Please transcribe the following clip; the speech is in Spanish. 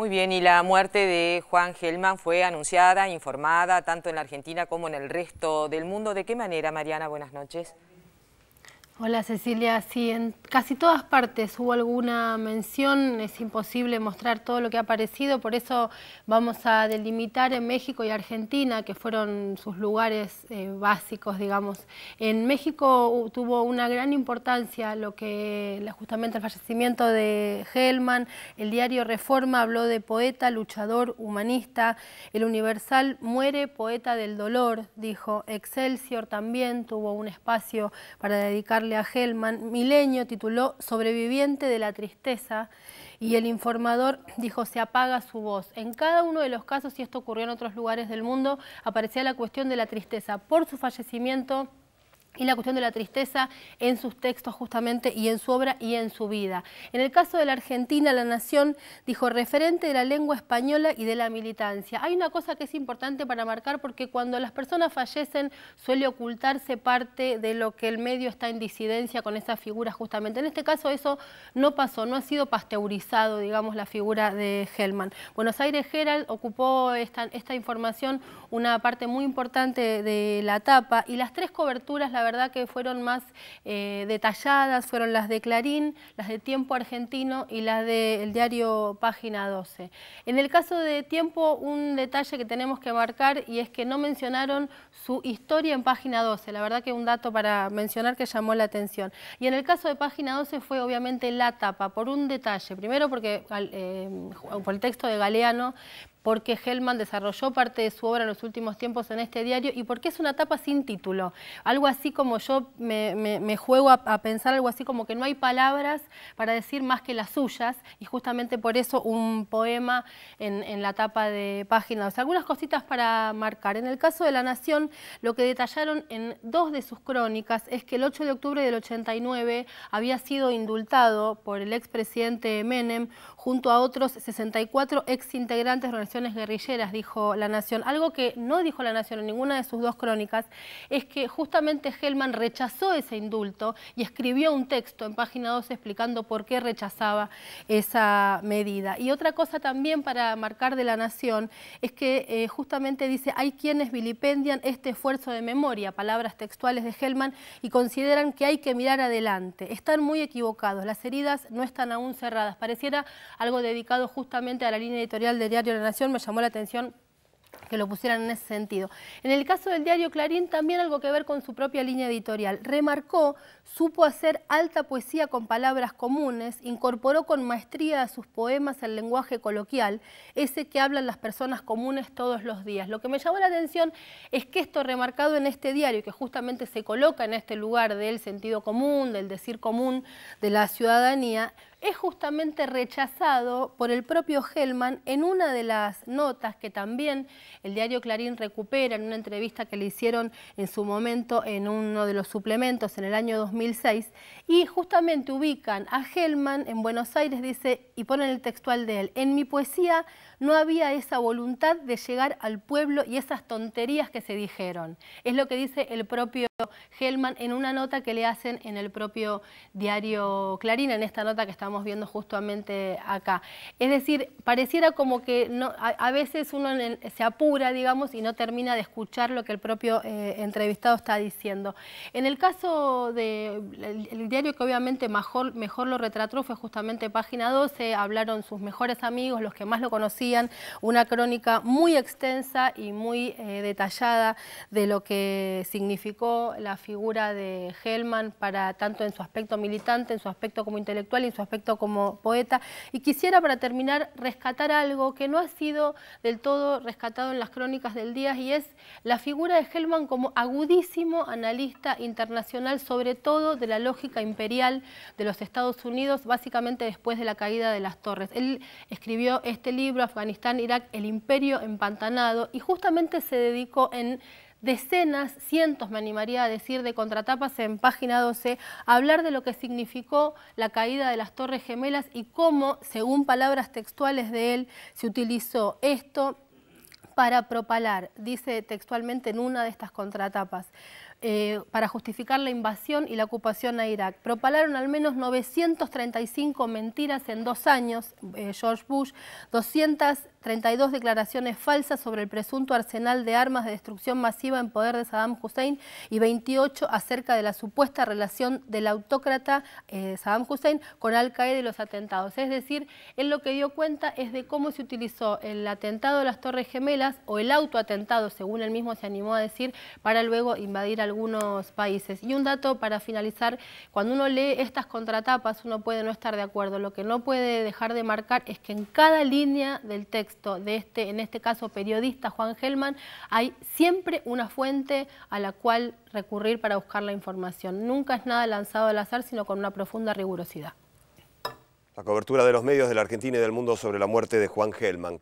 Muy bien, y la muerte de Juan Gelman fue anunciada, informada, tanto en la Argentina como en el resto del mundo. ¿De qué manera, Mariana? Buenas noches. Hola Cecilia, sí, en casi todas partes hubo alguna mención, es imposible mostrar todo lo que ha aparecido, por eso vamos a delimitar en México y Argentina, que fueron sus lugares eh, básicos, digamos. En México tuvo una gran importancia lo que justamente el fallecimiento de Hellman, el diario Reforma habló de poeta, luchador, humanista, el Universal muere poeta del dolor, dijo, Excelsior también tuvo un espacio para dedicarle Lea Hellman, Milenio tituló Sobreviviente de la Tristeza y el informador dijo se apaga su voz. En cada uno de los casos, y esto ocurrió en otros lugares del mundo, aparecía la cuestión de la tristeza por su fallecimiento y la cuestión de la tristeza en sus textos justamente y en su obra y en su vida. En el caso de la Argentina, La Nación dijo referente de la lengua española y de la militancia. Hay una cosa que es importante para marcar porque cuando las personas fallecen suele ocultarse parte de lo que el medio está en disidencia con esa figura, justamente. En este caso eso no pasó, no ha sido pasteurizado, digamos, la figura de Hellman. Buenos Aires Herald ocupó esta, esta información, una parte muy importante de la tapa y las tres coberturas, la verdad que fueron más eh, detalladas, fueron las de Clarín, las de Tiempo Argentino y las del diario Página 12. En el caso de Tiempo, un detalle que tenemos que marcar y es que no mencionaron su historia en Página 12, la verdad que un dato para mencionar que llamó la atención. Y en el caso de Página 12 fue obviamente la tapa, por un detalle, primero porque eh, por el texto de Galeano, por qué Hellman desarrolló parte de su obra en los últimos tiempos en este diario y por qué es una tapa sin título. Algo así como yo me, juego a, pensar algo así como que no hay palabras para decir más que las suyas y justamente por eso un poema en, la tapa de página. algunas cositas para marcar. En el caso de La Nación, lo que detallaron en dos de sus crónicas es que el 8 de octubre del 89 había sido indultado por el expresidente Menem junto a otros 64 ex integrantes de la guerrilleras, dijo La Nación. Algo que no dijo La Nación en ninguna de sus dos crónicas es que justamente Helman rechazó ese indulto y escribió un texto en página 12 explicando por qué rechazaba esa medida. Y otra cosa también para marcar de La Nación es que eh, justamente dice, hay quienes vilipendian este esfuerzo de memoria, palabras textuales de Helman y consideran que hay que mirar adelante. Están muy equivocados, las heridas no están aún cerradas. Pareciera algo dedicado justamente a la línea editorial del diario La Nación, me llamó la atención que lo pusieran en ese sentido. En el caso del diario Clarín, también algo que ver con su propia línea editorial. Remarcó, supo hacer alta poesía con palabras comunes, incorporó con maestría a sus poemas el lenguaje coloquial, ese que hablan las personas comunes todos los días. Lo que me llamó la atención es que esto remarcado en este diario, que justamente se coloca en este lugar del sentido común, del decir común de la ciudadanía, es justamente rechazado por el propio Hellman en una de las notas que también el diario Clarín recupera en una entrevista que le hicieron en su momento en uno de los suplementos en el año 2006 y justamente ubican a Hellman en Buenos Aires, dice, y ponen el textual de él, en mi poesía no había esa voluntad de llegar al pueblo y esas tonterías que se dijeron. Es lo que dice el propio Hellman en una nota que le hacen en el propio diario Clarín, en esta nota que está viendo justamente acá. Es decir, pareciera como que no, a, veces uno se apura, digamos, y no termina de escuchar lo que el propio eh, entrevistado está diciendo. En el caso del de, el, diario que obviamente mejor, mejor lo retrató fue justamente Página 12, hablaron sus mejores amigos, los que más lo conocían, una crónica muy extensa y muy eh, detallada de lo que significó la figura de Hellman para tanto en su aspecto militante, en su aspecto como intelectual y en su aspecto como poeta. Y quisiera para terminar rescatar algo que no ha sido del todo rescatado en las crónicas del día y es la figura de Hellman como agudísimo analista internacional, sobre todo de la lógica imperial de los Estados Unidos, básicamente después de la caída de las torres. Él escribió este libro, Afganistán, Irak, el imperio empantanado, y justamente se dedicó en decenas, cientos me animaría a decir, de contratapas en página 12, hablar de lo que significó la caída de las Torres Gemelas y cómo, según palabras textuales de él, se utilizó esto para propalar, dice textualmente en una de estas contratapas, eh, para justificar la invasión y la ocupación a Irak. Propalaron al menos 935 mentiras en dos años, eh, George Bush, 200 32 declaraciones falsas sobre el presunto arsenal de armas de destrucción masiva en poder de Saddam Hussein y 28 acerca de la supuesta relación del autócrata eh, Saddam Hussein con Al-Qaeda y los atentados. Es decir, él lo que dio cuenta es de cómo se utilizó el atentado de las Torres Gemelas o el autoatentado, según él mismo se animó a decir, para luego invadir algunos países. Y un dato para finalizar, cuando uno lee estas contratapas uno puede no estar de acuerdo. Lo que no puede dejar de marcar es que en cada línea del texto de este, en este caso, periodista Juan Gelman, hay siempre una fuente a la cual recurrir para buscar la información. Nunca es nada lanzado al azar, sino con una profunda rigurosidad. La cobertura de los medios de la Argentina y del mundo sobre la muerte de Juan Gelman.